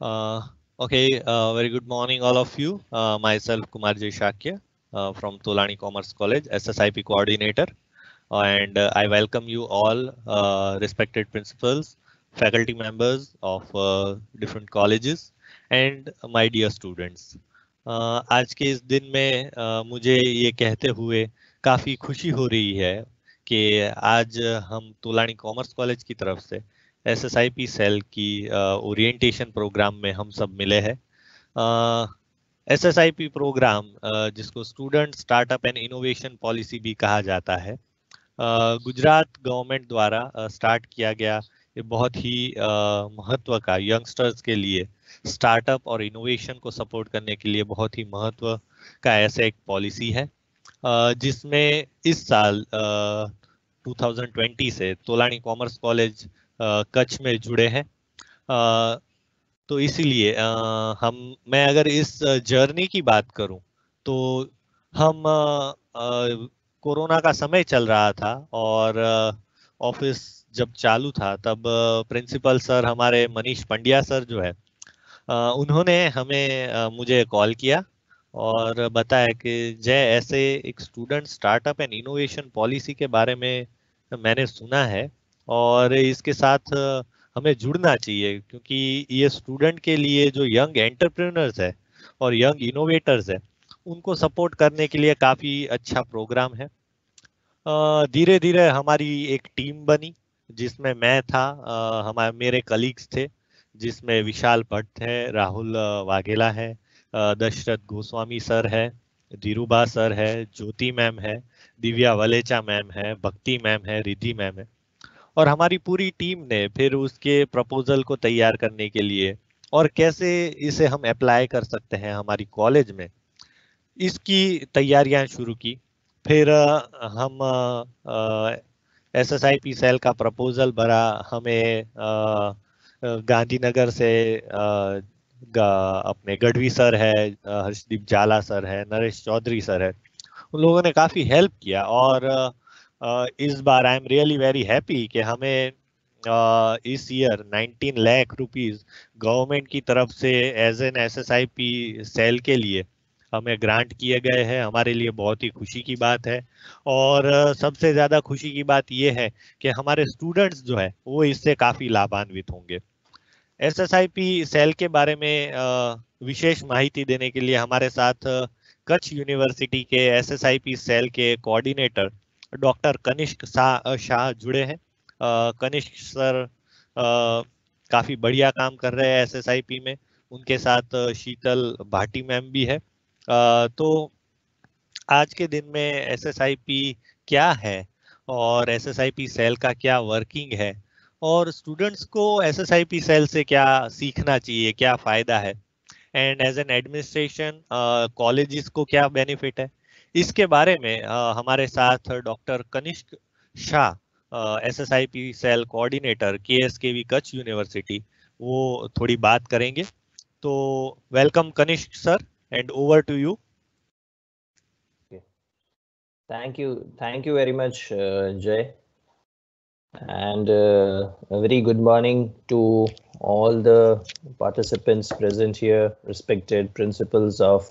Uh, okay, uh, very good morning, all of you. Uh, myself, Kumar jay Shakya uh, from Tolani Commerce College, SSIP coordinator. uh, and uh, I welcome you all, uh, respected principals, faculty members of uh, different colleges, and my dear students. uh, aaj ke is din mein uh, mujhe ye kehte hue काफ़ी खुशी हो रही है कि आज हम Tolani commerce college की तरफ से S S I P cell की ओरिएंटेशन प्रोग्राम में हम सब मिले हैं S S I P program जिसको student startup and innovation policy भी कहा जाता है गुजरात गवर्नमेंट द्वारा स्टार्ट किया गया ये बहुत ही महत्व का यंगस्टर्स के लिए स्टार्टअप और इनोवेशन को सपोर्ट करने के लिए बहुत ही महत्व का ऐसा एक पॉलिसी है जिसमें इस साल 2020 से तोलानी कॉमर्स कॉलेज कच्छ में जुड़े हैं तो इसीलिए हम मैं अगर इस जर्नी की बात करूं तो हम कोरोना का समय चल रहा था और ऑफिस जब चालू था तब प्रिंसिपल सर हमारे मनीष पंड्या सर जो है उन्होंने हमें मुझे कॉल किया और बताया कि जय ऐसे एक student startup and innovation policy के बारे में मैंने सुना है और इसके साथ हमें जुड़ना चाहिए क्योंकि ये स्टूडेंट के लिए जो यंग एंटरप्रेनर्स है और यंग इनोवेटर्स है उनको सपोर्ट करने के लिए काफ़ी अच्छा प्रोग्राम है धीरे धीरे हमारी एक टीम बनी जिसमें मैं था हमारे मेरे कलीग्स थे जिसमें विशाल भट्ट है राहुल वाघेला है दशरथ गोस्वामी सर है धीरूबा सर है ज्योति मैम है दिव्या वलेचा मैम है भक्ति मैम है रिधि मैम है और हमारी पूरी टीम ने फिर उसके प्रपोजल को तैयार करने के लिए और कैसे इसे हम अप्लाई कर सकते हैं हमारी कॉलेज में इसकी तैयारियां शुरू की फिर हम S S I P cell का प्रपोजल भरा हमें गांधीनगर से अपने गढ़वी सर है हर्षदीप जाला सर है नरेश चौधरी सर है उन लोगों ने काफ़ी हेल्प किया और इस बार I am really very happy कि हमें इस ईयर 19 लाख रुपीस गवर्नमेंट की तरफ से एज एन एसएसआईपी सेल के लिए हमें ग्रांट किए गए हैं हमारे लिए बहुत ही खुशी की बात है और सबसे ज़्यादा खुशी की बात यह है कि हमारे स्टूडेंट्स जो है वो इससे काफ़ी लाभान्वित होंगे एसएसआईपी सेल के बारे में विशेष माहिती देने के लिए हमारे साथ कच्छ यूनिवर्सिटी के एसएसआईपी सेल के कोऑर्डिनेटर डॉक्टर कनिष्क शाह जुड़े हैं कनिष्क सर काफ़ी बढ़िया काम कर रहे हैं एसएसआईपी में उनके साथ शीतल भाटी मैम भी है तो आज के दिन में एसएसआईपी क्या है और एसएसआईपी सेल का क्या वर्किंग है और स्टूडेंट्स को एसएसआईपी सेल से क्या सीखना चाहिए क्या फ़ायदा है and as an administration college को क्या बेनिफिट है इसके बारे में आ, हमारे साथ doctor Kanishk Shah SSIP cell coordinator KSKV Kutch University वो थोड़ी बात करेंगे तो welcome Kanishk sir and over to you thank you thank you very much Jay and very good morning to all the participants present here respected principals of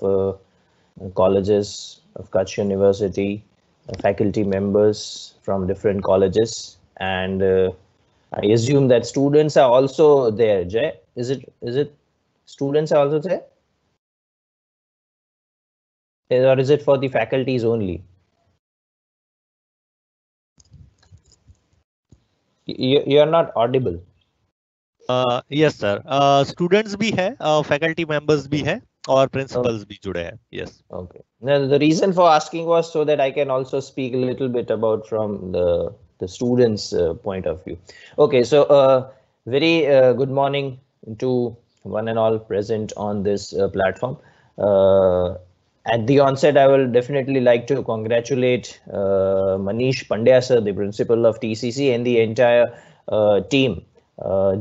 colleges of Kutch University, faculty members from different colleges, and uh, I assume that students are also there. Jay, is it is it students are also there, or is it for the faculties only? You you are not audible. Uh, yes, sir. Uh, students be है, uh, faculty members be है. और principles be भी yes okay now the reason for asking was so that I can also speak a little bit about from the the students uh, point of view okay so uh, very uh, good morning to one and all present on this uh, platform uh, at the onset, I will definitely like to congratulate Manish Pandya sir, the principal of TCC, and the entire team,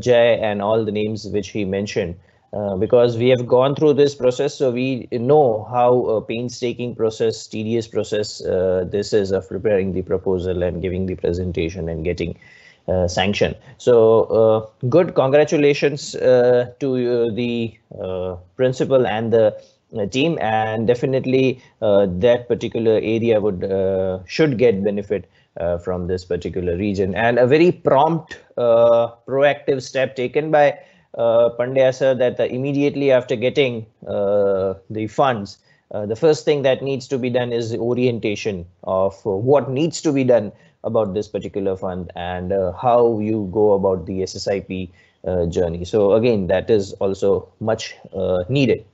Jay, and all the names which he mentioned. Uh, because we have gone through this process, so we know how painstaking process, tedious process uh, this is of preparing the proposal and giving the presentation and getting uh, sanction. So uh, good congratulations to the principal and the team and definitely that particular area would should get benefit from this particular region and a very prompt proactive step taken by uh, Pandya sir that uh, immediately after getting uh, the funds, uh, the first thing that needs to be done is orientation of what needs to be done about this particular fund and how you go about the SSIP journey. So again, that is also much needed.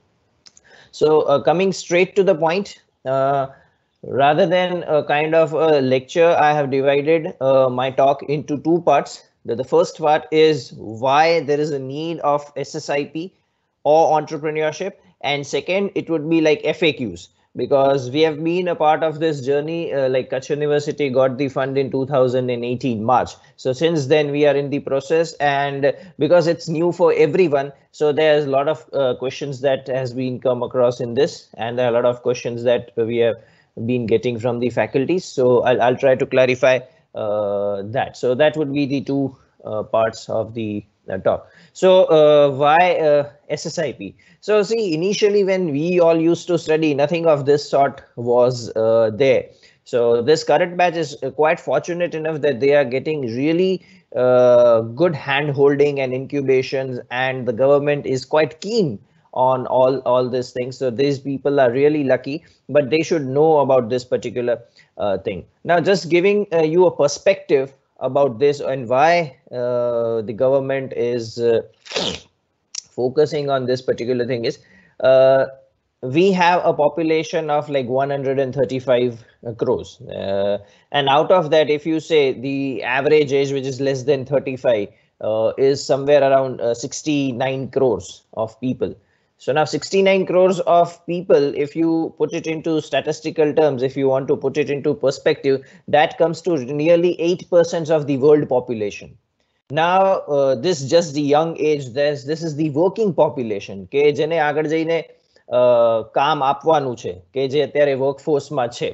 So coming straight to the point, rather than a kind of a lecture i have divided uh, my talk into two parts the, the first part is why there is a need of SSIP or entrepreneurship. And second, it would be like FAQs because we have been a part of this journey. Uh, like Kutch University got the fund in 2018 March. So since then we are in the process and because it's new for everyone. So there's a lot of uh, questions that has been come across in this and there are a lot of questions that we have been getting from the faculty. So I'll, I'll try to clarify uh, that. So that would be the two uh, parts of the uh, talk. So uh, why uh, SSIP? So see, initially when we all used to study, nothing of this sort was uh, there. So this current batch is quite fortunate enough that they are getting really good hand holding and incubations and the government is quite keen on all all these things so these people are really lucky but they should know about this particular uh, thing now just giving uh, you a perspective about this and why uh, the government is uh, focusing on this particular thing is uh, we have a population of like 135 uh, crores and out of that if you say the average age which is less than 35 is somewhere around 69 crores of people so now 69 crores of people, if you put it into statistical terms, if you want to put it into perspective, that comes to nearly 8% of the world population. Now, uh, this just the young age, this, this is the working population, કે જેને આગળ જઈને કામ આપવાનું છે કે જે અત્યારે વર્કફોર્સમાં છે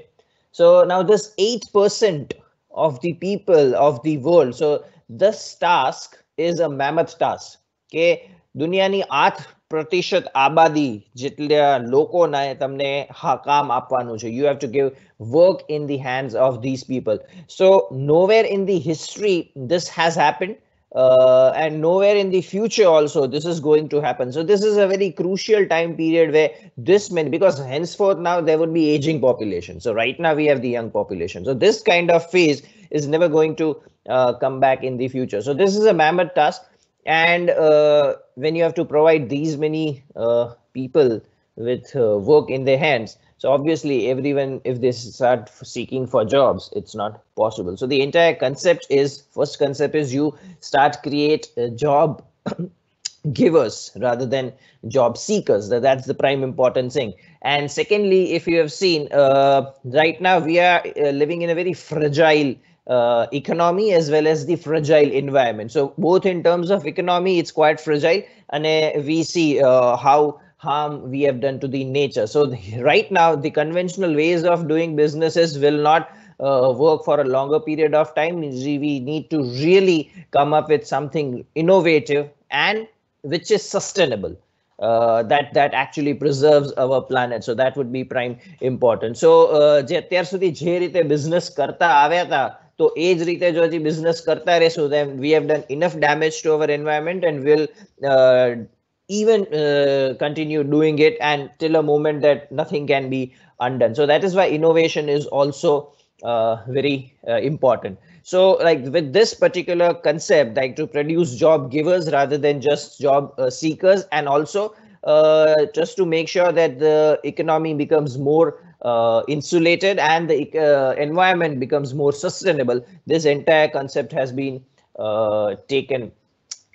So now, this eight percent of the people of the world. So this task is a mammoth task. કે દુનિયાની આઠ પ્રતિશત આબાદી જેટલા લોકોના તમને હા કામ આપવાનું છે you have to give work in the hands of this people so nowhere in the history this has happened Uh, and nowhere in the future also this is going to happen so this is a very crucial time period where this meant because henceforth now there would be aging population so right now we have the young population so this kind of phase is never going to uh, come back in the future so this is a mammoth task and uh, when you have to provide these many uh, people with uh, work in their hands, so obviously everyone, if they start seeking for jobs, it's not possible. So the entire concept is, first concept is you start create a uh, job givers rather than job seekers. That's the prime important thing. And secondly, if you have seen uh, right now, we are uh, living in a very fragile uh, economy as well as the fragile environment. So both in terms of economy, it's quite fragile, and uh, we see uh, how harm we have done to the nature. So the, right now, the conventional ways of doing businesses will not uh, work for a longer period of time. We need to really come up with something innovative and which is sustainable. Uh, that that actually preserves our planet so that would be prime important so uh, જે અત્યાર સુધી જે રીતે business કરતા age હતા તો business જ રીતે we have done enough damage to our environment and will uh, even continue doing it and till a moment that nothing can be undone so that is why innovation is also very important so, like with this particular concept, like to produce job givers rather than just job uh, seekers, and also uh, just to make sure that the economy becomes more uh, insulated and the uh, environment becomes more sustainable, this entire concept has been uh, taken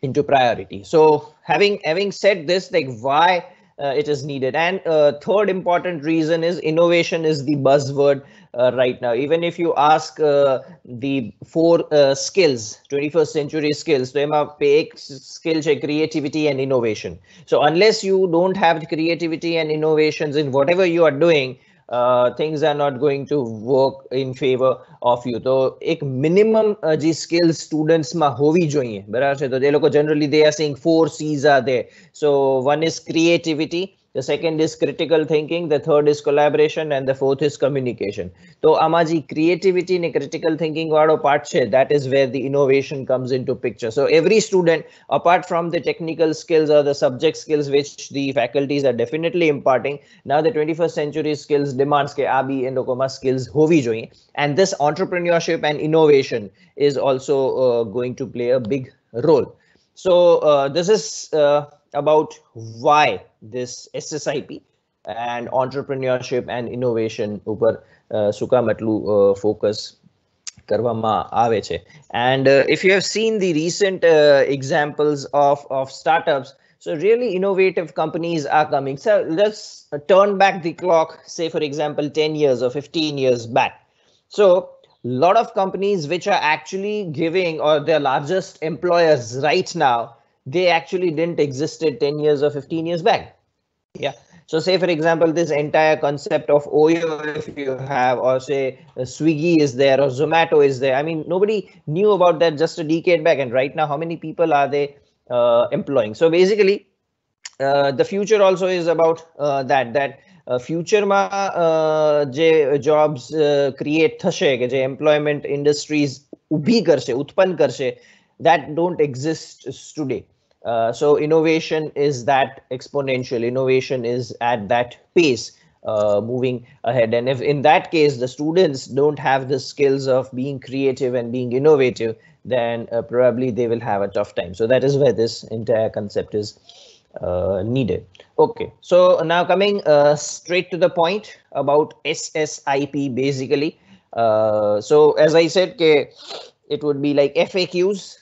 into priority. So, having having said this, like why? uh, it is needed. And uh, third important reason is innovation is the buzzword uh, right now. Even if you ask uh, the four uh, skills, 21st century skills, they हम पे skill है creativity and innovation. So unless you don't have creativity and innovations in whatever you are doing, uh, things are not going to work in favor of you. So, a minimum uh, skill students ma hovi joiye. generally they are saying four C's are there. So, one is creativity. The second is critical thinking. The third is collaboration and the fourth is communication. So Amaji creativity and critical thinking part of that is where the innovation comes into picture. So every student apart from the technical skills or the subject skills which the faculties are definitely imparting. Now the 21st century skills demands ke abhi and skills hovi join and this entrepreneurship and innovation is also uh, going to play a big role. So uh, this is uh, about why this SSIP and entrepreneurship and innovation over સુકા મતલું focus કરવામાં and uh, if you have seen the recent uh, examples of of startups so really innovative companies are coming so let's turn back the clock say for example 10 years or 15 years back so lot of companies which are actually giving or their largest employers right now they actually didn't existed 10 years or 15 years back. Yeah. So say, for example, this entire concept of OYO, if you have, or say uh, Swiggy is there or Zomato is there. I mean, nobody knew about that just a decade back. And right now, how many people are they uh, employing? So basically, uh, the future also is about uh, that, that uh, future માં create jobs create થશે employment industries employment industries karse, utpan karse that don't exist today. Uh, so innovation is that exponential innovation is at that pace uh, moving ahead and if in that case the students don't have the skills of being creative and being innovative then uh, probably they will have a tough time so that is where this entire concept is uh, needed okay so now coming uh, straight to the point about ssip basically uh, so as i said it would be like faqs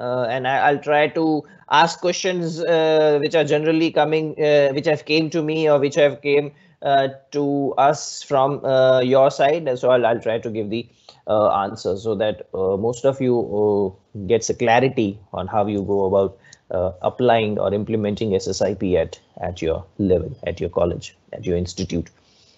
uh, and I, will try to ask questions uh, which are generally coming, uh, which have came to me or which have came uh, to us from uh, your side. So I'll, I'll try to give the uh, answer so that most of you gets a clarity on how you go about applying or implementing SSIP at, at your level, at your college, at your institute.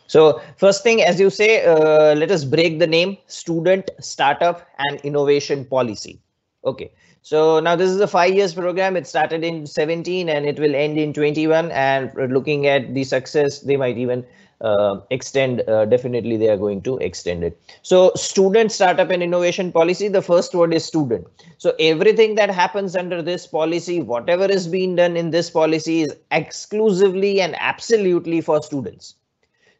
So first thing, as you say, let us break the name student startup and innovation policy. Okay. So now this is a five years program. It started in 17 and it will end in 21. And looking at the success, they might even uh, extend. Uh, definitely, they are going to extend it. So student startup and innovation policy. The first word is student. So everything that happens under this policy, whatever is being done in this policy is exclusively and absolutely for students.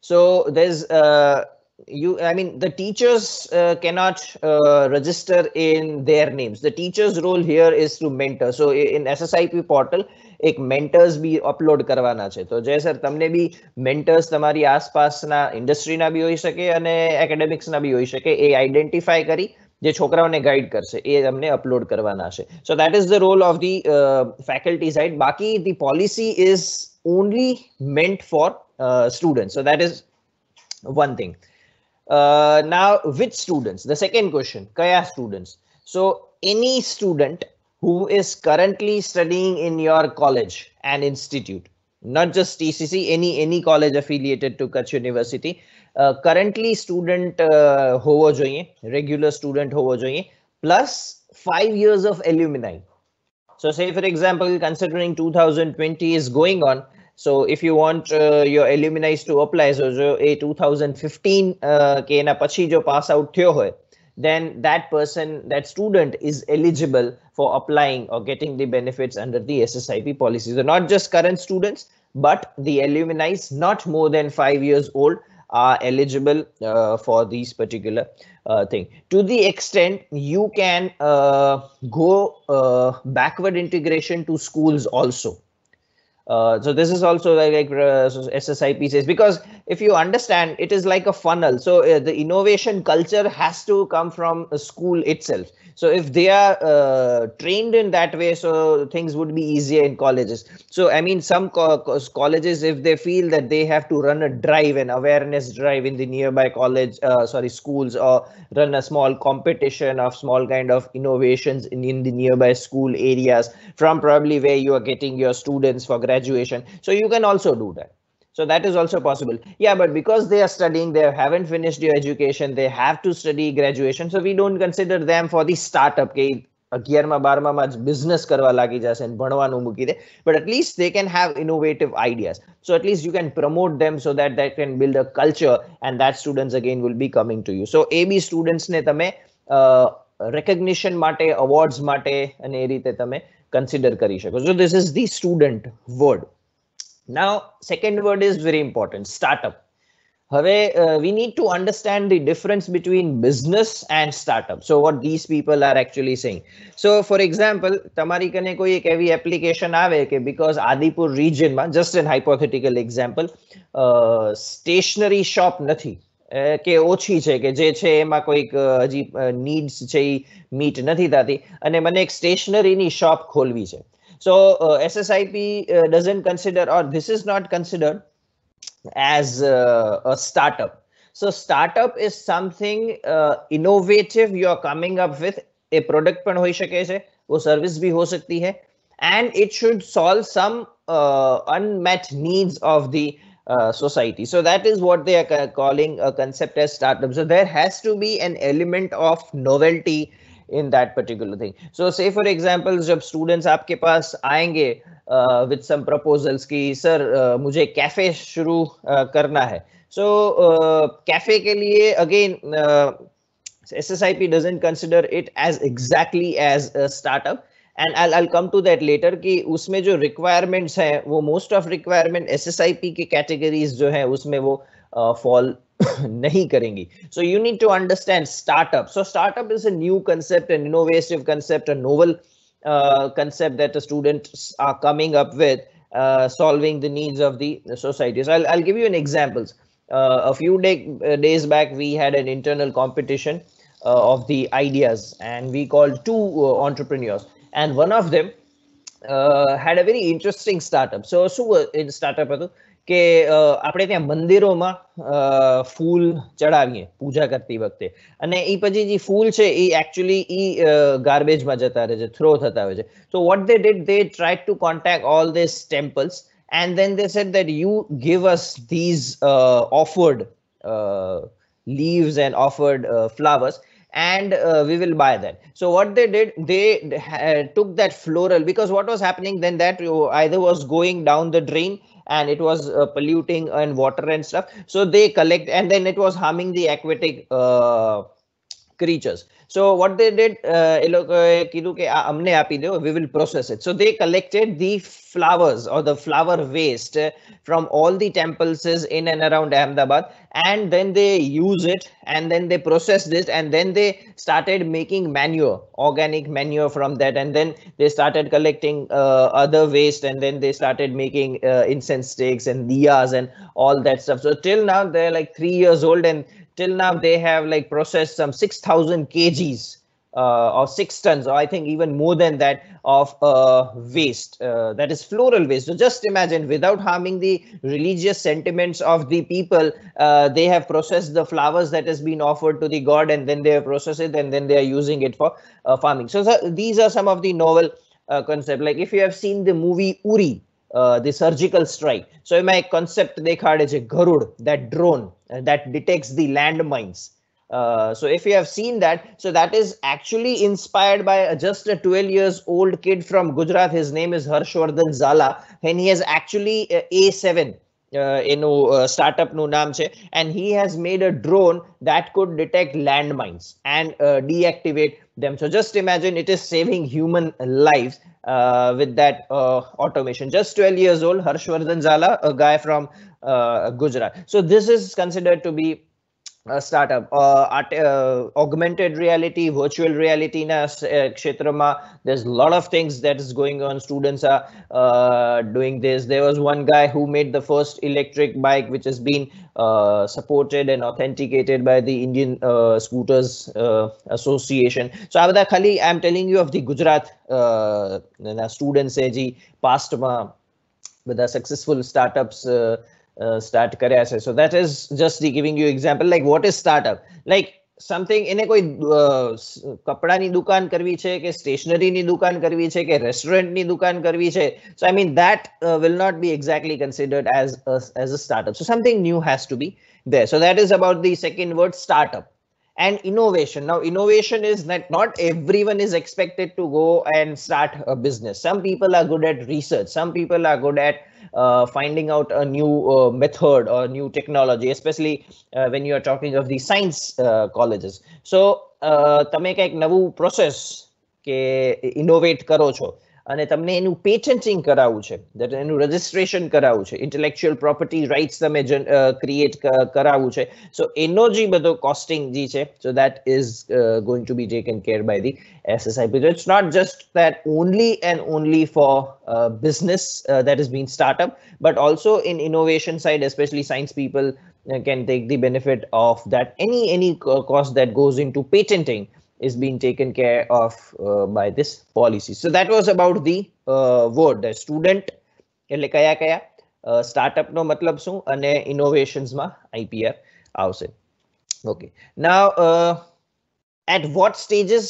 So there's uh, you i mean the teachers uh, cannot uh, register in their names the teachers role here is to mentor so in ssip portal ek mentors bhi upload karvana chhe to jay sir tamne bhi mentors tamari aas pass industry na bhi hoi shake ane academics na bhi hoi shake e identify kari je chokrao ne guide karse e amne upload karvana chhe so that is the role of the uh, faculty side baki the policy is only meant for students so that is one thing uh, now, which students? The second question, kaya students? So, any student who is currently studying in your college and institute, not just TCC, any any college affiliated to Kutch University, uh, currently student uh, હોવો જોઈએ, regular student હોવો જોઈએ, plus five years of alumni. So say for example, considering 2020 is going on, so if you want uh, your alumni to apply, so જો a 2015 કે uh, એના પછી જો pass out થયો then that person, that student is eligible for applying or getting the benefits under the SSIP policy. So not just current students, but the alumni not more than five years old are eligible uh, for these particular uh, thing. To the extent you can uh, go uh, backward integration to schools also. Uh, so this is also like, uh, SSIP says because if you understand, it is like a funnel. So uh, the innovation culture has to come from a school itself so if they are uh, trained in that way so things would be easier in colleges so i mean some co- colleges if they feel that they have to run a drive an awareness drive in the nearby college uh, sorry schools or run a small competition of small kind of innovations in, in the nearby school areas from probably where you are getting your students for graduation so you can also do that so that is also possible. Yeah, but because they are studying, they haven't finished your education, they have to study graduation. So we don't consider them for the startup. business But at least they can have innovative ideas. So at least you can promote them so that they can build a culture and that students again will be coming to you. So AB students ne tame uh, recognition mate, awards mate, and consider So this is the student word. Now, second word is very important, startup. Have, uh, we need to understand the difference between business and startup. So what these people are actually saying. So for example, tamari kane koi ek heavy application aave ke because Adipur region, man, just an hypothetical example, uh, stationery shop nathi. કે ઓછી છે કે જે છે એમાં કોઈક હજી needs છે એ મીટ નથી થતી અને મને એક સ્ટેશનરીની શોપ ખોલવી છે so uh, SSIP uh, doesn't consider or this is not considered as uh, a startup. So startup is something uh, innovative you are coming up with a product, પણ હોઈ શકે છે वो service भी हो सकती है and it should solve some uh, unmet needs of the uh, society. So that is what they are calling a concept as startup. So there has to be an element of novelty in that particular thing so say for example जब students आपके पास आएंगे with some proposals की sir uh, मुझे cafe शुरू uh, करना है सो so, cafe uh, के लिए again uh, SSIP doesn't consider it as exactly as a startup. And I I come to that later कि उसमें जो रिक्वायरमेंट्स हैं वो most of requirement S S I P के कैटेगरीज जो है उसमें वो फॉल uh, नहीं करेंगी so you need to understand startup so startup is a new concept an innovative concept a novel concept that students are coming up with solving the needs of the society. So I'll, I'll give you an examples. Uh, a few day, uh, days back, we had an internal competition uh, of the ideas and we called two entrepreneurs and one of them had a very interesting startup. So, so in startup, કે આપણે ત્યાં મંદિરોમાં ફૂલ ચડાવીએ પૂજા કરતી વખતે અને ઈ પછી જે ફૂલ છે ઈ એક્ચ્યુઅલી ઈ گارબેજમાં જતા રહે છે થ્રો થતા આવે છે તો what they did they try to contact all these temples and then they said that you give us this offered leaves and offered flowers and uh, we will buy that so what they did they uh, took that floral because what was happening then that either was going down the drain and it was uh, polluting and water and stuff so they collect and then it was harming the aquatic uh, creatures. So what they did, uh, uh we will process it. So they collected the flowers or the flower waste from all the temples in and around Ahmedabad and then they use it and then they process this and then they started making manure, organic manure from that and then they started collecting uh, other waste and then they started making uh, incense sticks and diyas and all that stuff. So till now they're like three years old and till now they have like processed some 6000 kgs uh, or six tons, or I think even more than that, of uh, waste uh, that is floral waste. So just imagine, without harming the religious sentiments of the people, uh, they have processed the flowers that has been offered to the god, and then they have processed it, and then they are using it for uh, farming. So, so, these are some of the novel uh, concept. Like if you have seen the movie Uri, uh, the surgical strike. So એમાં એક concept as a Garud, that drone uh, that detects the landmines. Uh, so if you have seen that, so that is actually inspired by just a 12 years old kid from Gujarat. His name is Harshvardhan Zala and he has actually uh, A7 એનું સ્ટાર્ટઅપનું નામ છે And he has made a drone that could detect landmines and uh, deactivate them. So just imagine it is saving human lives uh, with that uh, automation. Just 12 years old, Harshvardhan Zala, a guy from Gujarat. So this is considered to be a startup, a uh, uh, augmented reality virtual reality રિયાલિટીના ક્ષેત્રમાં uh, there's a lot of things that is going on students are uh, doing this there was one guy who made the first electric bike which has been uh, supported and authenticated by the indian uh, scooters association so abda was khali i'm telling you of the gujarat students eh, ji past ma the successful startups uh, start career, so that is just giving you example like what is startup like something in a koi uh, kapda ni dukan karvi che ke stationery ni dukan karvi che ke restaurant ni dukan karvi che so i mean that uh, will not be exactly considered as as a startup so something new has to be there so that is about the second word startup and innovation. Now, innovation is that not everyone is expected to go and start a business. Some people are good at research. Some people are good at uh, finding out a new uh, method or new technology, especially uh, when you are talking of the science uh, colleges. So, uh, તમે કંઈક નવું process કે innovate, કરો છો અને તમને એનું patenting કરાવવું છે એનું રજિસ્ટ્રેશન કરાવવું છે ઇન્ટેલેક્ચ્યુઅલ પ્રોપર્ટી રાઇટ્સ તમે ક્રિએટ કરાવવું છે સો એનો જે બધો કોસ્ટિંગ જે છે so that is going to be taken care by the SSIP તો it's not just that only and only for business that is been startup but also in innovation side especially science people can take the benefit of that any any cost that goes into patenting is being taken care of uh, by this policy. So that was about the uh, word the student એટલે કયા કયા startup નો મતલબ શું અને ઇનોવેશન્સમાં IPR આવશે okay now at what stages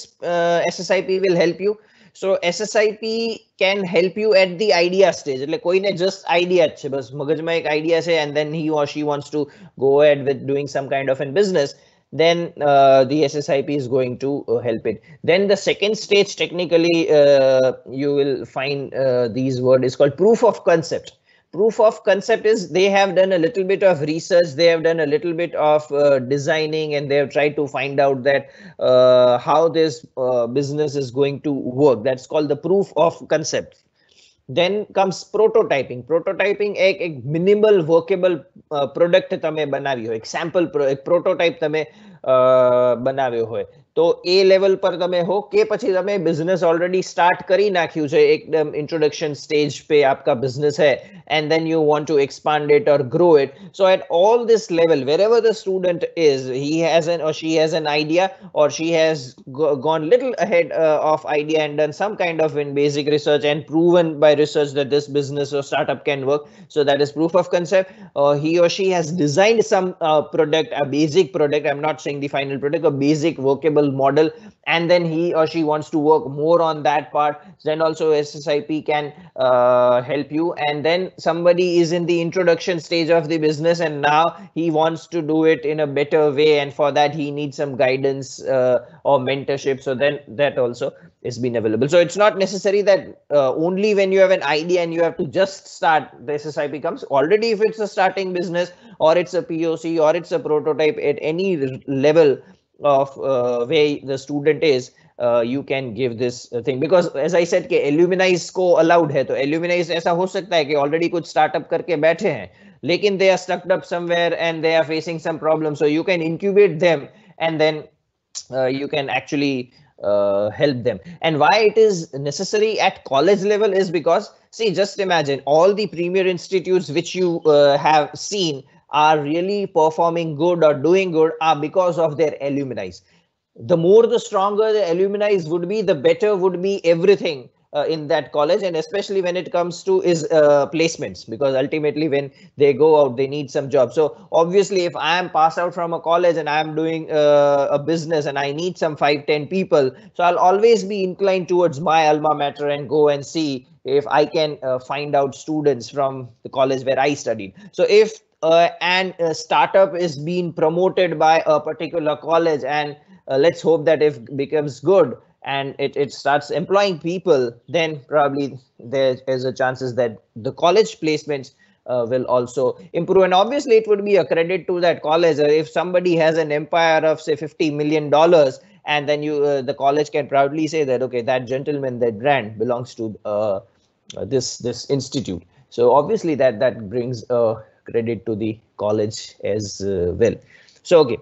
SSIP will help you so SSIP can help you at the idea stage એટલે કોઈને જસ્ટ આઈડિયા જ છે બસ મગજમાં એક આઈડિયા છે and then he or she wants to go at with doing some kind of an business then uh, the SSIP is going to uh, help it. Then the second stage technically uh, you will find uh, these word is called proof of concept. Proof of concept is they have done a little bit of research, they have done a little bit of uh, designing and they have tried to find out that uh, how this business is going to work. That's called the proof of concept. Then comes prototyping prototyping एक एक minimal workable product तमे बनावी हो एक sample pro एक prototype तमे बनावे हो તો એ લેવલ પર તમે હો કે પછી તમે બિઝનેસ ઓલરેડી સ્ટાર્ટ કરી નાખ્યું છે એકદમ ઇન્ટ્રોડક્શન સ્ટેજ પે આપકા બિઝનેસ હે and then you want to expand it or grow it so at all this level wherever the student is he has an or she has an idea or she has gone little ahead of idea and done some kind of in basic research and proven by research that this business or startup can work so that is proof of concept he or she has designed some product a basic product I am not saying the final product a basic workable single model and then he or she wants to work more on that part then also ssip can uh, help you and then somebody is in the introduction stage of the business and now he wants to do it in a better way and for that he needs some guidance uh, or mentorship so then that also is been available so it's not necessary that uh, only when you have an idea and you have to just start the ssip comes already if it's a starting business or it's a poc or it's a prototype at any level of uh, the student is uh, you can give this uh, thing because as I said कि alumni's को allowed है तो alumni's ऐसा हो सकता है कि already कुछ up करके बैठे हैं लेकिन they are stuck up somewhere and they are facing some problems. so you can incubate them and then uh, you can actually uh, help them and why it is necessary at college level is because see just imagine all the premier institutes which you uh, have seen are really performing good or doing good are because of their alumni. The more the stronger the alumni would be, the better would be everything uh, in that college and especially when it comes to is uh, placements because ultimately when they go out they need some job so obviously if i am passed out from a college and i am doing uh, a business and i need some five ten people so i'll always be inclined towards my alma mater and go and see if i can uh, find out students from the college where i studied so if uh, and startup is being promoted by a particular college and uh, let's hope that if it becomes good and it, it starts employing people then probably there is a chances that the college placements uh, will also improve and obviously it would be a credit to that college uh, if somebody has an empire of say 50 million dollars and then you uh, the college can proudly say that okay that gentleman that brand belongs to uh, this this institute so obviously that that brings a credit to the college as uh, well. So, okay.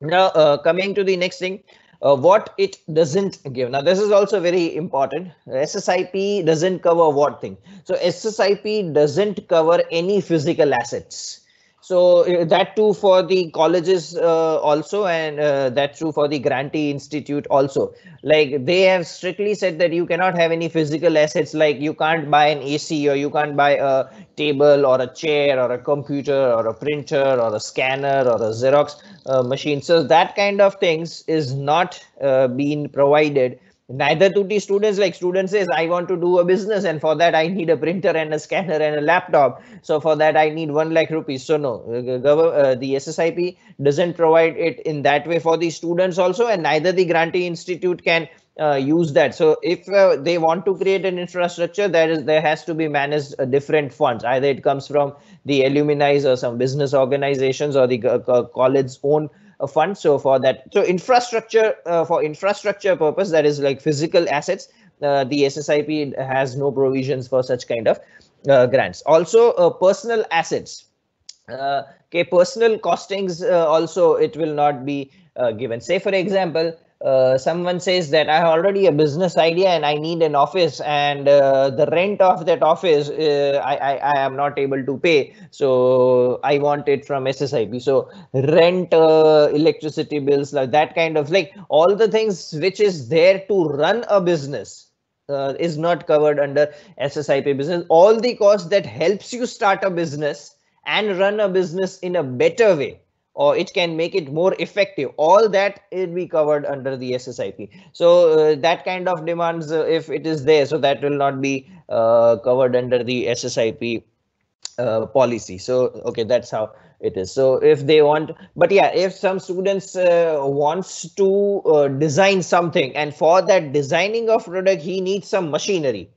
Now, uh, coming to the next thing, uh, what it doesn't give. Now, this is also very important. SSIP doesn't cover what thing. So, SSIP doesn't cover any physical assets. So eh, that too for the colleges uh, also, and uh, that's true for the grantee institute also. Like they have strictly said that you cannot have any physical assets, like you can't buy an AC or you can't buy a table or a chair or a computer or a printer or a scanner or a Xerox uh, machine. So that kind of things is not uh, being provided neither to students like student says i want to do a business and for that i need a printer and a scanner and a laptop so for that i need 1 lakh rupees so no uh, uh, the ssip doesn't provide it in that way for the students also and neither the grantee institute can uh, use that so if uh, they want to create an infrastructure there is there has to be managed uh, different funds either it comes from the alumni or some business organizations or the college own a fund so for that so infrastructure uh, for infrastructure purpose that is like physical assets uh, the ssip has no provisions for such kind of uh, grants also uh, personal assets uh, okay personal costings uh, also it will not be given say for example uh, someone says that I have already a business idea and I need an office and uh, the rent of that office uh, I, I, I am not able to pay so I want it from SSIB so rent uh, electricity bills like that kind of like all the things which is there to run a business uh, is not covered under SSIP business all the costs that helps you start a business and run a business in a better way or it can make it more effective. All that will be covered under the SSIP. So uh, that kind of demands, uh, if it is there, so that will not be uh, covered under the SSIP uh, policy. So, okay, that's how it is. So if they want, but yeah, if some students uh, wants to uh, design something and for that designing of product, he needs some machinery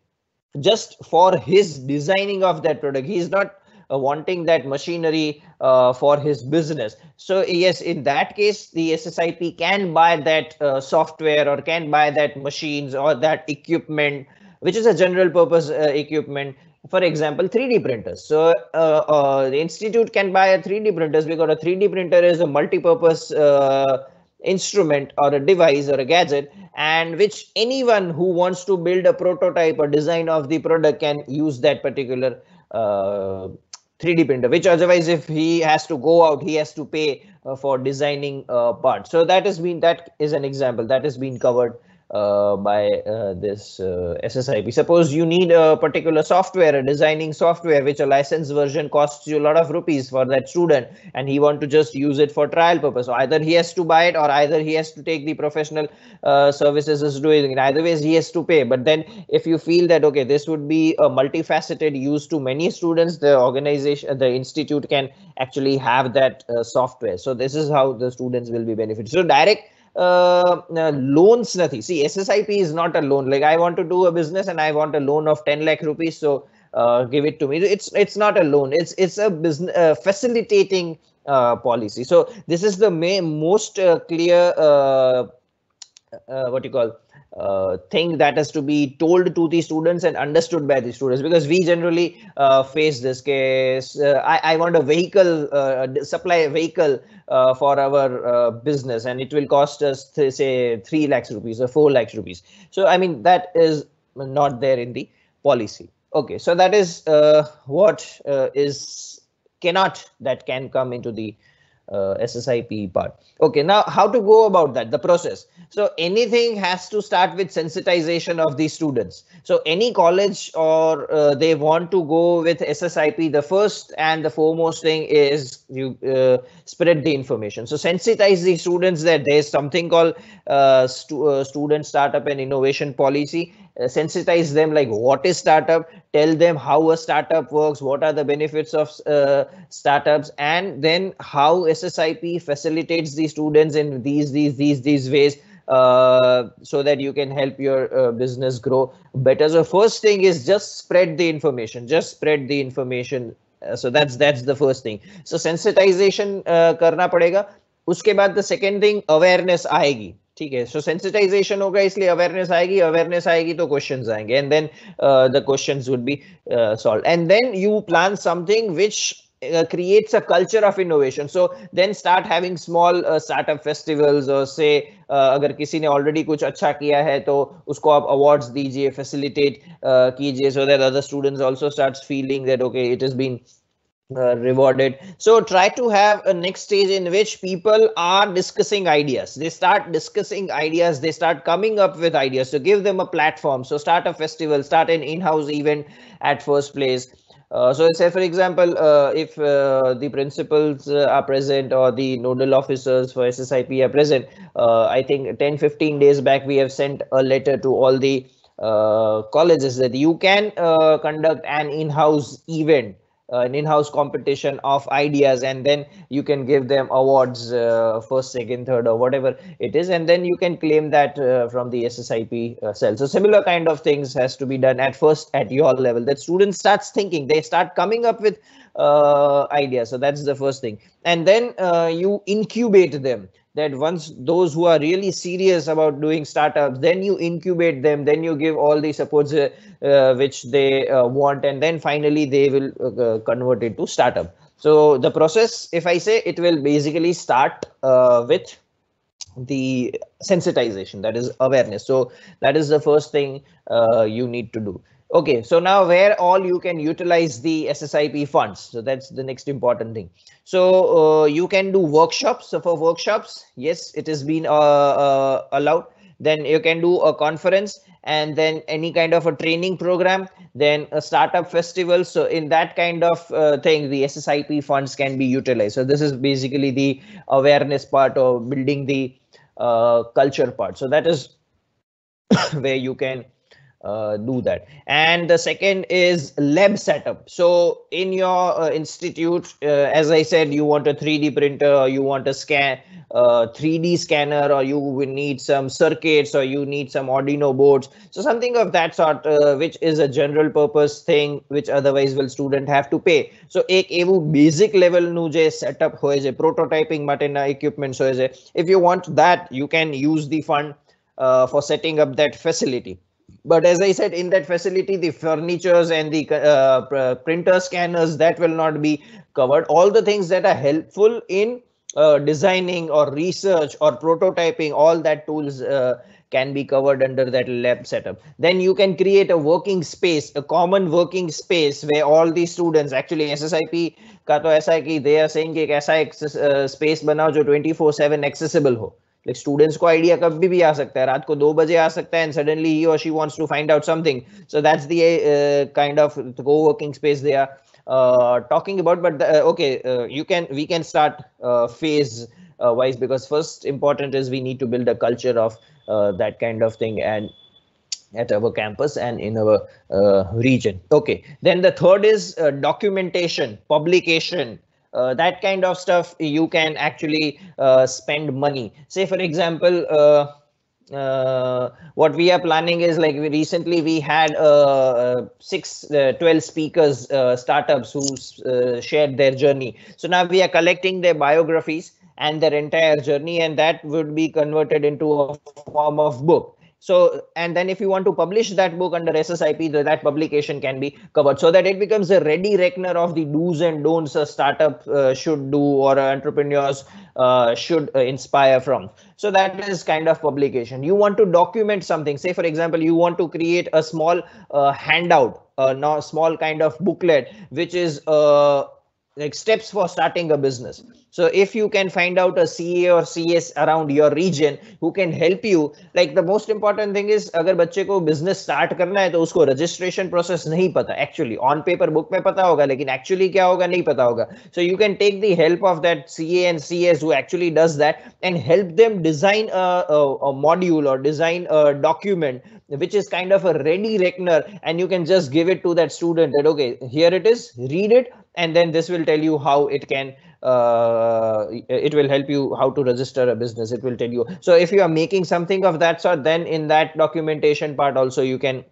just for his designing of that product. He is not uh, wanting that machinery uh, for his business. So yes, in that case, the SSIP can buy that uh, software or can buy that machines or that equipment, which is a general purpose equipment for example 3d printers so uh, uh, the institute can buy a 3d printers because a 3d printer is a multi-purpose uh, instrument or a device or a gadget and which anyone who wants to build a prototype or design of the product can use that particular 3D printer, which otherwise if he has to go out, he has to pay uh, for designing uh, parts. So that has been that is an example that has been covered uh, by uh, this uh, SSIP. Suppose you need a particular software, a designing software, which a license version costs you a lot of rupees for that student, and he want to just use it for trial purpose. So either he has to buy it, or either he has to take the professional uh, services is doing it. Either ways, he has to pay. But then, if you feel that okay, this would be a multifaceted use to many students, the organization, the institute can actually have that uh, software. So this is how the students will be benefited. So direct uh, uh, loans nothing. see ssip is not a loan like i want to do a business and i want a loan of 10 lakh rupees so uh, give it to me it's it's not a loan it's it's a business uh, facilitating uh, policy so this is the main most clear Uh, what you call uh, thing that has to be told to the students and understood by the students because we generally uh, face this case uh, I, I, want a vehicle uh, supply a vehicle uh, for our uh, business and it will cost us th say 3 lakhs rupees or 4 lakhs rupees so i mean that is not there in the policy okay so that is what is cannot that can come into the uh, SSIP part. Okay, now how to go about that, the process. So anything has to start with sensitization of the students. So any college or uh, they want to go with SSIP, the first and the foremost thing is you uh, spread the information. So sensitize the students that there's something called uh, stu uh, student startup and innovation policy uh, sensitize them like what is startup tell them how a startup works what are the benefits of uh, startups and then how ssip facilitates the students in these these these these ways uh, so that you can help your uh, business grow better so first thing is just spread the information just spread the information uh, so that's that's the first thing so sensitization uh, karna padega uske baad the second thing awareness aayegi ठीक है सो sensitisation होगा इसलिए awareness आएगी awareness आएगी तो question आएंगे and then the question would be solve and then you plan something which Uh, creates a culture of innovation so then start having small uh, startup festivals or say uh, अगर किसी ने already कुछ अच्छा किया है तो उसको आप अवार्ड्स दीजिए uh, कीजिए so that other students also starts feeling that okay it has been uh, rewarded so try to have a next stage in which people are discussing ideas they start discussing ideas they start coming up with ideas so give them a platform so start a festival start an in-house event at first place uh, so say for example uh, if uh, the principals uh, are present or the nodal officers for ssip are present uh, i think 10 15 days back we have sent a letter to all the colleges that you can conduct an in-house event an in-house competition of ideas and then you can give them awards uh, first second third or whatever it is and then you can claim that uh, from the ssip uh, cell so similar kind of things has to be done at first at your level that students starts thinking they start coming up with ideas so that's the first thing and then you incubate them that once those who are really serious about doing startups then you incubate them then you give all the supports uh, uh which they uh, want and then finally they will uh, uh, convert it to startup so the process if i say it will basically start with the sensitization that is awareness so that is the first thing you need to do Okay, so now where all you can utilize the SSIP funds. So that's the next important thing. So uh, you can do workshops. So for workshops, yes, it has been uh, uh, allowed. Then you can do a conference and then any kind of a training program, then a startup festival. So in that kind of uh, thing, the SSIP funds can be utilized. So this is basically the awareness part or building the uh, culture part. So that is where you can uh, do that and the second is lab setup so in your uh, institute uh, as i said you want a 3d printer or you want a scan 3d uh, scanner or you will need some circuits or you need some arduino boards so something of that sort uh, which is a general purpose thing which otherwise will student have to pay so a basic level નું જે setup હોય છે prototyping માટેના equipment હોય છે if you want that you can use the fund uh, for setting up that facility but as i said in that facility the furnitures and the uh, printer scanners that will not be covered all the things that are helpful in uh, designing or research or prototyping all that tools uh, can be covered under that lab setup then you can create a working space a common working space where all the students actually ssip ka to aisa ki they are saying ki ek aisa uh, space banao jo 24/7 accessible ho like students ko idea kabhi bhi aa sakta hai raat ko do baje aa sakta hai and suddenly he or she wants to find out something so that's the uh, kind of the co-working space they are uh, talking about but the, uh, okay uh, you can we can start uh, phase uh, wise because first important is we need to build a culture of that kind of thing and at our campus and in our uh, region. Okay, then the third is uh, documentation, publication, uh, that kind of stuff you can actually uh, spend money say for example uh, uh what we are planning is like we recently we had uh, uh six uh, 12 speakers uh, startups who uh, shared their journey so now we are collecting their biographies and their entire journey and that would be converted into a form of book so, and then if you want to publish that book under SSIP, the, that publication can be covered so that it becomes a ready reckoner of the do's and don'ts a startup uh, should do or entrepreneurs uh, should uh, inspire from. So that is kind of publication. You want to document something. Say, for example, you want to create a small uh, handout a uh, small kind of booklet which is uh, like steps for starting a business so if you can find out a ca or cs around your region who can help you like the most important thing is agar bacche ko business start karna hai to usko registration process nahi pata actually on paper book mein pata hoga lekin actually kya hoga nahi pata hoga so you can take the help of that ca and cs who actually does that and help them design a, a, a module or design a document which is kind of a ready reckoner and you can just give it to that student that okay here it is read it and then this will tell you how it can uh, it will help you how to register a business it will tell you so if you are making something of that sort then in that documentation part also you can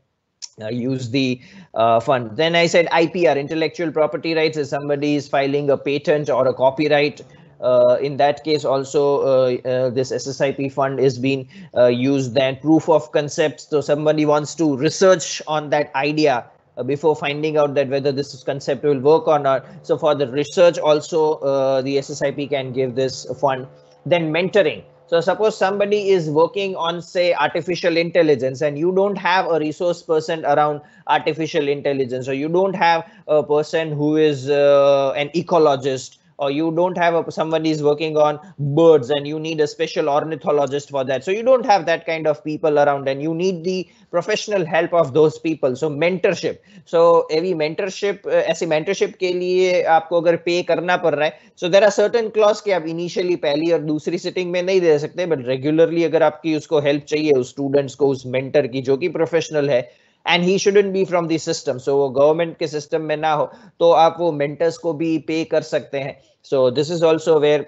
uh, use the uh, fund then i said ipr intellectual property rights if somebody is filing a patent or a copyright uh, in that case also uh, uh, this SSIP fund is being uh, used then proof of concepts so somebody wants to research on that idea uh, before finding out that whether this concept will work or not. So for the research also, uh, the SSIP can give this fund. Then mentoring. So suppose somebody is working on say artificial intelligence and you don't have a resource person around artificial intelligence or you don't have a person who is uh, an ecologist or you don't have a, somebody is working on birds and you need a special ornithologist for that so you don't have that kind of people around and you need the professional help of those people so mentorship so every mentorship as uh, a mentorship के लिए आपको अगर pay करना पड़ रहा है so there are certain clause के आप initially पहली और दूसरी sitting में नहीं दे सकते but regularly अगर आपकी उसको help चाहिए उस students को उस mentor की जो कि professional है and he shouldn't be from the system so वो गवर्नमेंट के सिस्टम में ना हो तो आप वो मेंटर्स को भी पे कर सकते हैं so this is also where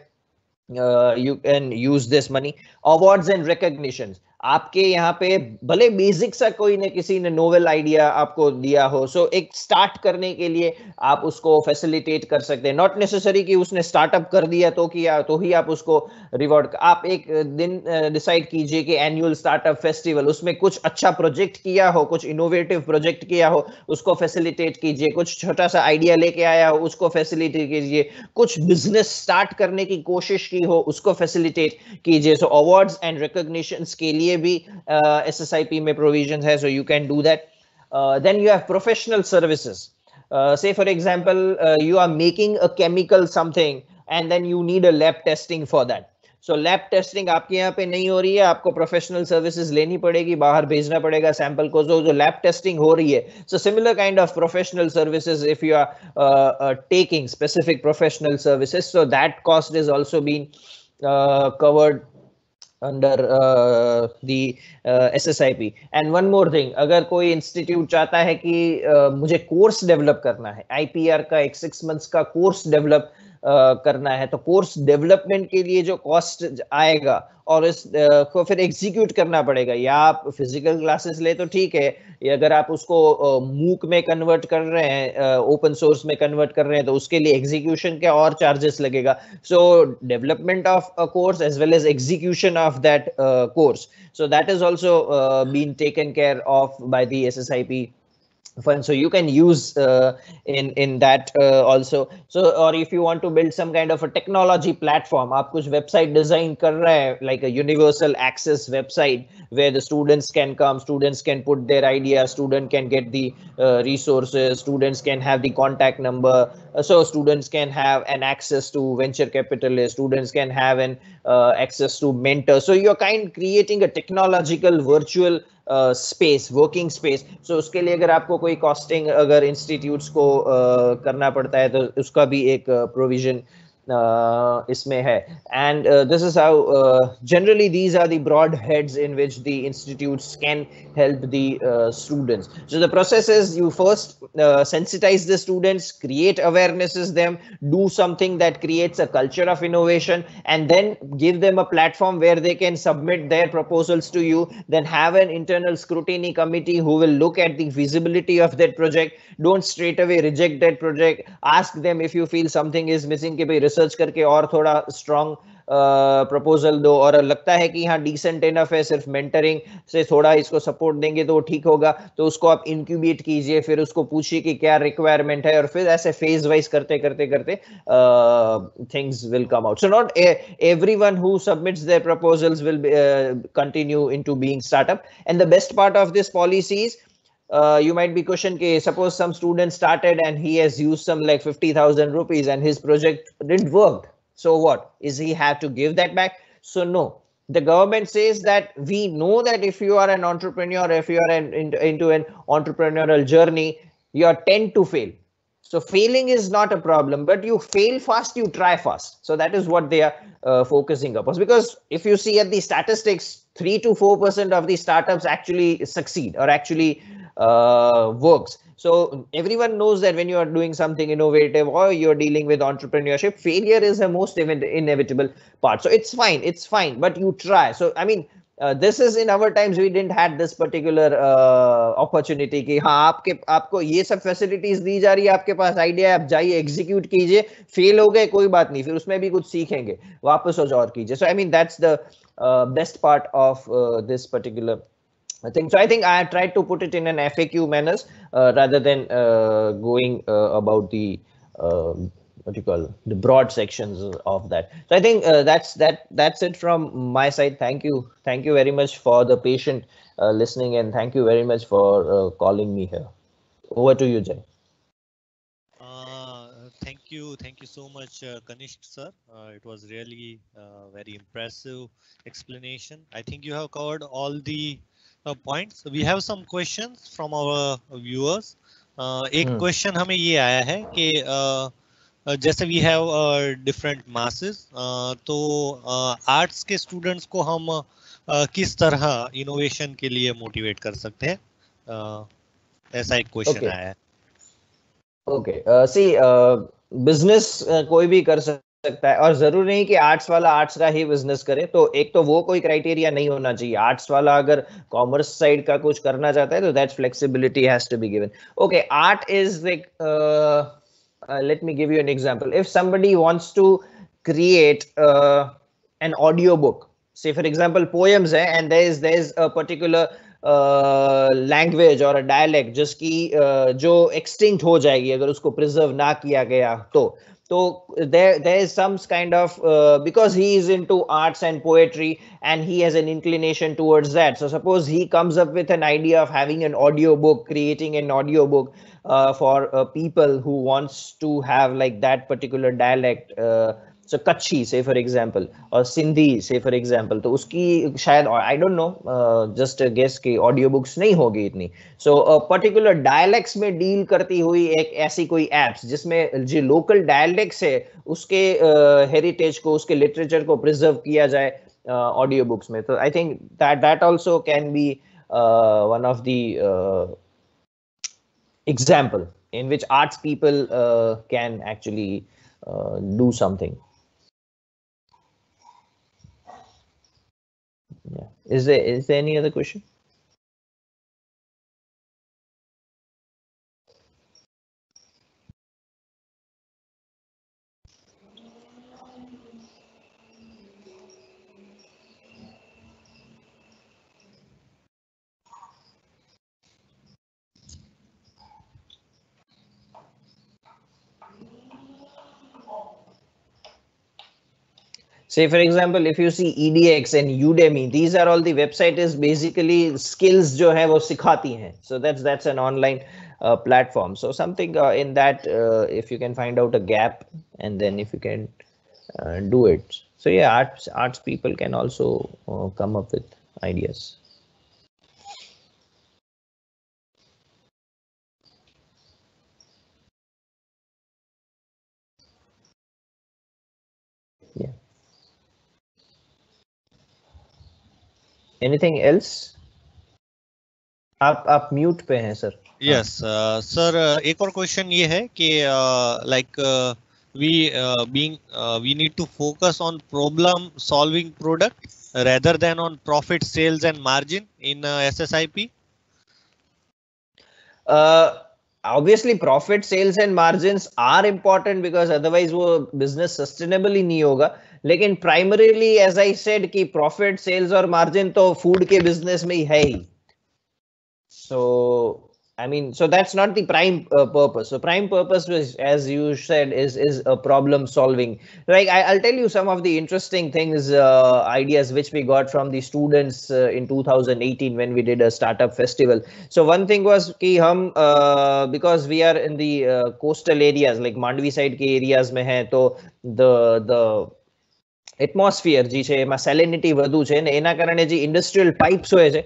uh, you can use this money awards and recognitions आपके यहाँ पे भले बेसिक सा कोई ना किसी ने नोवेल आइडिया आपको दिया हो सो so, एक स्टार्ट करने के लिए आप उसको फैसिलिटेट कर सकते हैं नॉट नेसेसरी कि उसने स्टार्टअप कर दिया तो किया तो ही आप उसको रिवॉर्ड आप एक दिन डिसाइड कीजिए कि एनुअल स्टार्टअप फेस्टिवल उसमें कुछ अच्छा प्रोजेक्ट किया हो कुछ इनोवेटिव प्रोजेक्ट किया हो उसको फैसिलिटेट कीजिए कुछ छोटा सा आइडिया लेके आया हो उसको फैसिलिटेट कीजिए कुछ बिजनेस स्टार्ट करने की कोशिश की हो उसको फैसिलिटेट कीजिए सो अवार्ड्स एंड रिकोगशन के लिए के भी एस एस आई पी में प्रोविजन है so you can do that then you have professional services से for example you are making a chemical something and then you need a lab testing for that so lab testing आपके यहाँ पे नहीं हो रही है आपको प्रोफेशनल सर्विसेज लेनी पड़ेगी बाहर भेजना पड़ेगा सैंपल को जो जो लैब टेस्टिंग हो रही है so similar kind of professional services if you are taking specific professional services so that cost is also been covered under uh, the uh, SSIP. And one more thing, अगर कोई institute चाहता है कि uh, मुझे course develop करना है IPR का एक सिक्स मंथ्स का कोर्स डेवलप करना है तो कोर्स डेवलपमेंट के लिए जो कॉस्ट आएगा और इस को फिर एग्जीक्यूट करना पड़ेगा या आप फिजिकल क्लासेस ले तो ठीक है अगर आप उसको मूक में कन्वर्ट कर रहे हैं ओपन सोर्स में कन्वर्ट कर रहे हैं तो उसके लिए एग्जीक्यूशन के और चार्जेस लगेगा so development of a course as well as execution of that course so that is also been taken care of by the S S I P fun so you can use uh, in in that uh, also so or if you want to build some kind of a technology platform aap kuch website design like a universal access website where the students can come students can put their ideas student can get the uh, resources students can have the contact number uh, so students can have an access to venture capitalists students can have an uh, access to mentors so you're kind creating a technological virtual space working space so उसके लिए अगर आपको कोई costing अगर institutes को uh, करना पड़ता है तो उसका भी एक provision uh, uh, isme hai. And uh, this is how uh, generally these are the broad heads in which the institutes can help the uh, students. So the process is you first uh, sensitize the students, create awarenesses them, do something that creates a culture of innovation, and then give them a platform where they can submit their proposals to you. Then have an internal scrutiny committee who will look at the feasibility of that project. Don't straight away reject that project. Ask them if you feel something is missing. Ki research करके और थोड़ा strong proposal uh, दो और लगता है कि हाँ decent enough है सिर्फ मेंटरिंग से थोड़ा इसको सपोर्ट देंगे तो ठीक होगा तो उसको आप इंक्यूबेट कीजिए फिर उसको पूछिए कि क्या रिक्वायरमेंट है और फिर ऐसे फेज वाइज करते करते करते things will come out so not everyone who submits their proposals will continue into being startup and the best part of this policy is uh, you might be questioned okay, suppose some student started and he has used some like 50,000 rupees and his project didn't work. So what is he have to give that back? So no, the government says that we know that if you are an entrepreneur, if you are an, into, into an entrepreneurial journey, you are tend to fail. So failing is not a problem, but you fail fast, you try fast. So that is what they are uh, focusing upon. Because if you see at the statistics, three to four percent of the startups actually succeed or actually uh, works. So everyone knows that when you are doing something innovative or you're dealing with entrepreneurship, failure is the most inevitable part. So it's fine, it's fine, but you try. So I mean, uh, this is in our times we didn't had this particular uh, opportunity कि हाँ आपके आपको ये सब facilities di जा रही है आपके पास idea आप जाइए execute कीजिए fail हो गए कोई बात नहीं फिर उसमें भी कुछ सीखेंगे वापस और कीजिए so I mean that's the uh, best part of uh, this particular I think so. I think I tried to put it in an FAQ manner uh, rather than uh, going uh, about the um, what you call the broad sections of that. So I think uh, that's that that's it from my side. Thank you. Thank you very much for the patient uh, listening and thank you very much for uh, calling me here. Over to you, Jay. Thank you. Thank you so much, uh, sir. it was really very impressive explanation. I think you have covered all the points. We have some questions from our viewers. Uh, एक question hmm. हमें ये आया है कि uh, uh जैसे we have different masses तो arts uh, के students को हम uh, किस तरह इनोवेशन के लिए मोटिवेट कर सकते हैं uh, ऐसा एक क्वेश्चन okay. आया है ओके सी बिजनेस कोई भी कर सकता सकता है और जरूरी नहीं कि आर्ट्स वाला आर्ट्स का ही बिजनेस करे तो एक तो वो कोई क्राइटेरिया नहीं होना चाहिए आर्ट्स वाला अगर कॉमर्स साइड का कुछ करना चाहता है तो that flexibility has to be given okay art is like let me give you an example if somebody wants to create an audio book say for for poems है and and is is is a particular language और dialect जिसकी uh, जो extinct हो जाएगी अगर उसको preserve ना किया गया तो so there there is some kind of uh, because he is into arts and poetry and he has an inclination towards that so suppose he comes up with an idea of having an audiobook creating an audiobook uh, for uh, people who wants to have like that particular dialect uh, सो कच्छी से for example और सिंधी से for example तो उसकी शायद I don't know just guess की audio books नहीं होगी इतनी सो पर्टिकुलर डायलैक्ट्स में डील करती हुई एक ऐसी कोई एप्स जिसमें जो लोकल डायलैक्ट्स है उसके हेरिटेज uh, को उसके लिटरेचर को प्रिजर्व किया जाए ऑडियो uh, बुक्स में तो I think that that also can be one of the example in which arts people uh, can actually uh, yeah is there is there any other question Say, for example, if you see EDX and Udemy, these are all the website is basically skills jo hai wo sikhati hai. So that's that's an online uh, platform. So something uh, in that, uh, if you can find out a gap and then if you can uh, do it. So yeah, arts, arts people can also uh, come up with ideas. Anything else आप आप mute पे हैं sir yes sir एक और question ये है कि like we being we need to focus on problem solving product rather than on profit sales and margin in SSIP obviously profit sales and margin are important because otherwise वो business sustainable ही नहीं होगा लेकिन primarily as I said कि profit sales और margin तो food के business में ही है ही so I mean so that's not the prime purpose so prime purpose as you said is is a problem solving like I I tell you some of the interesting things ideas which we got from the students in 2018 when we did a startup festival so one thing was कि हम because we are in the coastal areas like Mandvi side के areas में है तो the the atmosphere જે છે એમાં સેલિનિટી વધુ છે અને એના કારણે જે ઇન્ડસ્ટ્રીયલ પાઇપ્સ હોય છે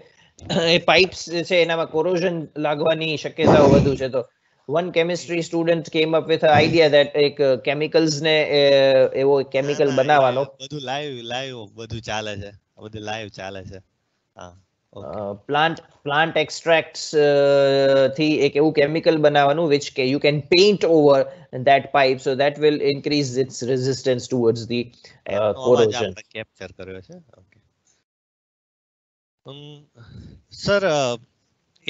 એ પાઇપ્સ છે એનામાં કોરોઝન લાગવાની શક્યતાઓ વધુ છે તો one chemistry student came up with idea that એક કેમિકલ્સ ને એવો કેમિકલ બનાવવાનો બધું લાઈવ લાઈવ બધું ચાલે છે બધું લાઈવ ચાલે છે હા પ્લાન્ટ પ્લાન્ટ એક્સ્ટ્રેક્ટ્સ થી એક એવું કેમિકલ બનાવવાનું વિચ કે you can paint over that pipe so that will increase its resistance towards the corrosion capture કર્યો છે ઓકે સર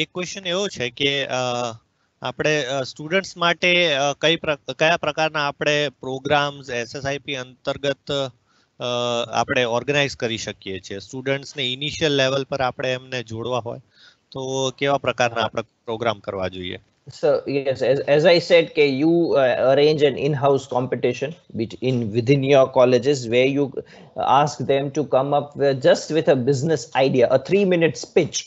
એક ક્વેશ્ચન એવો છે કે આપણે સ્ટુડન્ટ્સ માટે કઈ કયા પ્રકારના આપણે પ્રોગ્રામ્સ એસએસઆઈપી અંતર્ગત આપણે ઓર્ગેનાઇઝ કરી શકીએ છીએ સ્ટુડન્ટ્સને ઇનિશિયલ લેવલ પર આપણે એમને જોડવા હોય તો કેવા પ્રકારના આપણે પ્રોગ્રામ કરવા જોઈએ So yes, as, as I said, okay, you uh, arrange an in-house competition between within your colleges where you ask them to come up with, just with a business idea, a three minutes pitch,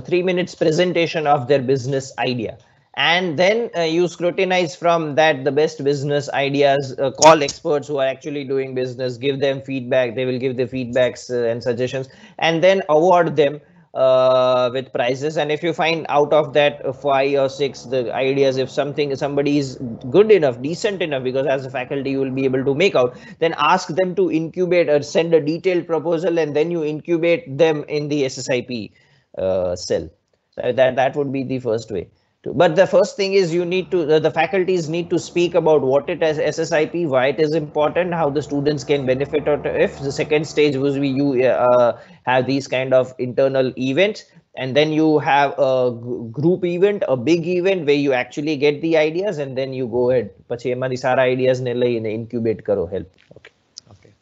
a three minutes presentation of their business idea. and then uh, you scrutinize from that the best business ideas uh, call experts who are actually doing business give them feedback they will give the feedbacks uh, and suggestions and then award them uh, with prizes and if you find out of that uh, five or six the ideas if something somebody is good enough decent enough because as a faculty you will be able to make out then ask them to incubate or send a detailed proposal and then you incubate them in the ssip uh, cell so that that would be the first way to, but the first thing is you need to, the, the faculties need to speak about what it is SSIP, why it is important, how the students can benefit or if the second stage was we you uh, uh, have these kind of internal events and then you have a group event, a big event where you actually get the ideas and then you go ahead. પછી એમાંથી સારા ideas nele લઈને incubate karo help. Okay. Okay.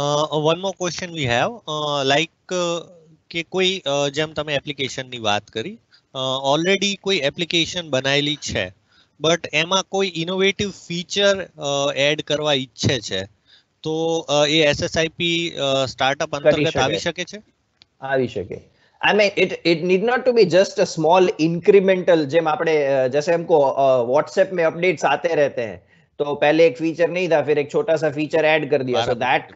Uh, uh, one more question we have, uh, like uh, koi કોઈ application તમે એપ્લિકેશનની વાત કરી અલરેડી કોઈ application બનાયેલી છે બટ એમાં કોઈ ઇનોવેટિવ ફીચર એડ કરવા ઈચ્છે છે તો એ SSIP સ્ટાર્ટઅપ અંતર્ગત આવી શકે છે આવી શકે આમે it it need not to be just a small incremental જેમ આપણે જસે એમ કો WhatsApp મે અપડેટ્સ આતે રહેતે હે તો પહેલે એક ફીચર નહી દા ફિર એક છોટા સા ફીચર એડ કર દિયા so that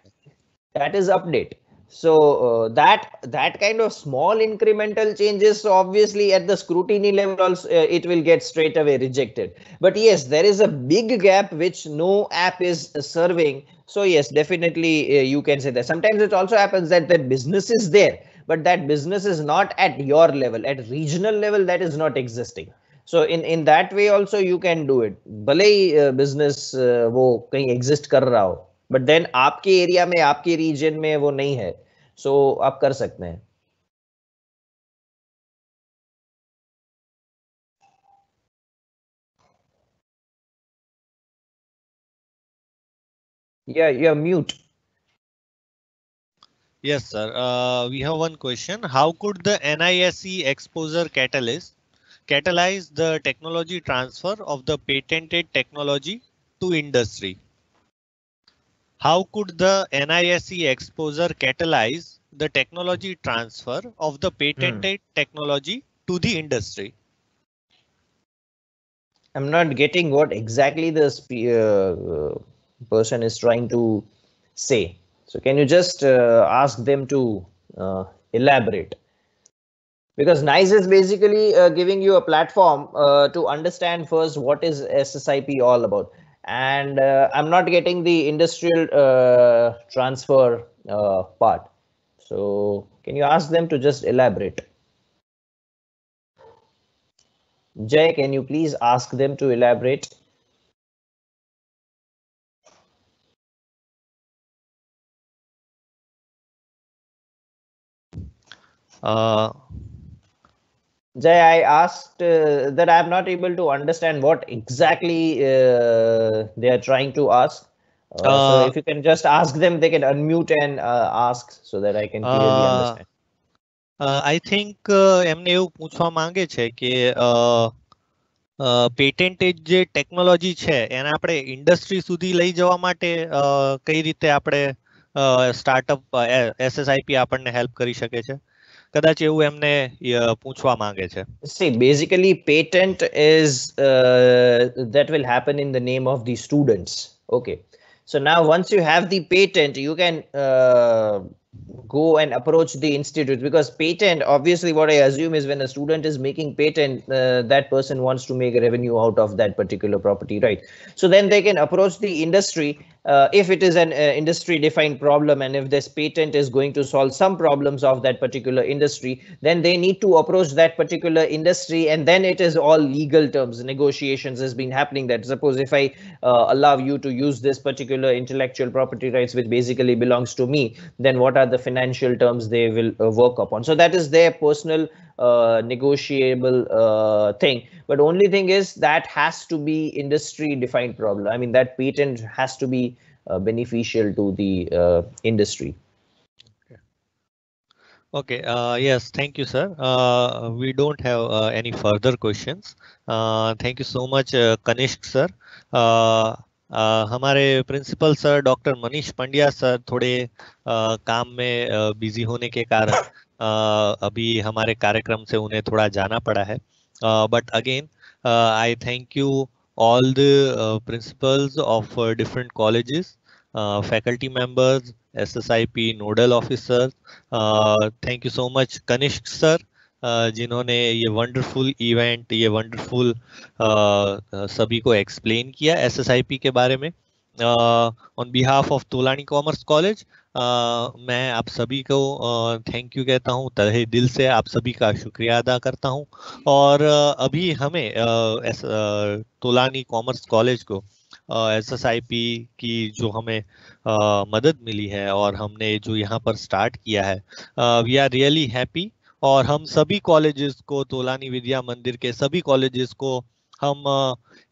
that is update so uh, that that kind of small incremental changes obviously at the scrutiny level also, uh, it will get straight away rejected but yes there is a big gap which no app is serving so yes definitely uh, you can say that sometimes it also happens that the business is there but that business is not at your level at regional level that is not existing so in in that way also you can do it भले uh, business वो uh, कहीं exist kar रहा but then आपके area में आपके reason में वो नहीं है सो so, आप कर सकते हैं Yeah, you're mute. Yes, sir. Uh, we have one question. How could the NISE exposure catalyst catalyze the technology transfer of the patented technology to industry? How could the NISE exposure catalyze the technology transfer of the patented hmm. technology to the industry? I'm not getting what exactly this uh, uh, person is trying to say. So can you just uh, ask them to uh, elaborate? Because NICE is basically uh, giving you a platform to understand first what is SSIP all about and uh, i'm not getting the industrial uh, transfer uh, part so can you ask them to just elaborate jay can you please ask them to elaborate uh Jay, I asked uh, that I'm not able to understand what exactly uh, they are trying to ask. Uh, so if you can just ask them, they can unmute and ask so that I can clearly understand. I think એમને એવું પૂછવા માંગે છે કે પેટેન્ટેજ જે technology છે એને આપણે ઇન્ડસ્ટ્રી સુધી લઈ જવા માટે કઈ રીતે આપણે સ્ટાર્ટઅપ એસએસઆઈપી આપણને હેલ્પ કરી શકે છે કદાચ એવું એમને પૂછવા માંગે છે see basically patent is that will happen in the name of the students okay So now once you have the patent, you can uh, go and approach the institute because patent, obviously what I assume is when a student is making patent, uh, that person wants to make revenue out of that particular property, right? So then they can approach the industry uh, if it is an uh, industry defined problem and if this patent is going to solve some problems of that particular industry, then they need to approach that particular industry and then it is all legal terms. Negotiations has been happening that suppose if I uh, allow you to use this particular intellectual property rights which basically belongs to me, then what are the financial terms they will uh, work upon? So that is their personal negotiable uh, thing. But only thing is that has to be industry defined problem. I mean, that patent has to be uh, beneficial to the uh, industry. Okay, uh, yes, thank you, sir. Uh, we don't have uh, any further questions. Uh, thank you so much, uh, Kanishk, sir. Uh, हमारे principal sir doctor Manish Pandya sir थोड़े काम में busy होने के कारण अभी हमारे कार्यक्रम से उन्हें थोड़ा जाना पड़ा है but again I thank you all the principals of different colleges faculty members P nodal officer thank you so much Kanishk sir जिन्होंने ये वंडरफुल इवेंट ये वंडरफुल सभी को एक्सप्लेन किया एस एस आई पी के बारे में on behalf of Tolani commerce college मैं आप सभी को थैंक uh, यू कहता हूँ तरह दिल से आप सभी का शुक्रिया अदा करता हूँ और uh, अभी हमें uh, uh, Tolani commerce college को एस एस आई पी की जो हमें uh, मदद मिली है और हमने जो यहाँ पर स्टार्ट किया है वी आर रियली हैप्पी और हम सभी कॉलेजेस को तोलानी विद्या मंदिर के सभी कॉलेजेस को हम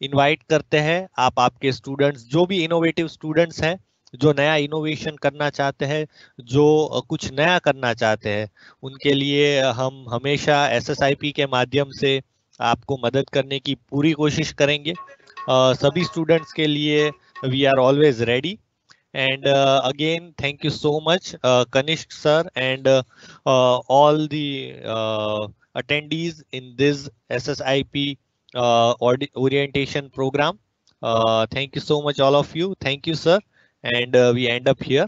इनवाइट करते हैं आप आपके स्टूडेंट्स जो भी इनोवेटिव स्टूडेंट्स हैं जो नया इनोवेशन करना चाहते हैं जो कुछ नया करना चाहते हैं उनके लिए हम हमेशा एसएसआईपी के माध्यम से आपको मदद करने की पूरी कोशिश करेंगे uh, सभी स्टूडेंट्स के लिए we are always ready and again thank you so much much sir and all the attendees in this S in Uh, orientation program. Uh, thank you so much all of you. Thank you sir. And we end up here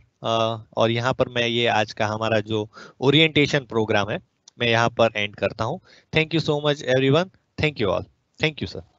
और यहाँ पर मैं ये आज का हमारा जो orientation programme है मैं यहाँ पर एंड करता हूँ thank you so much everyone thank you all thank you sir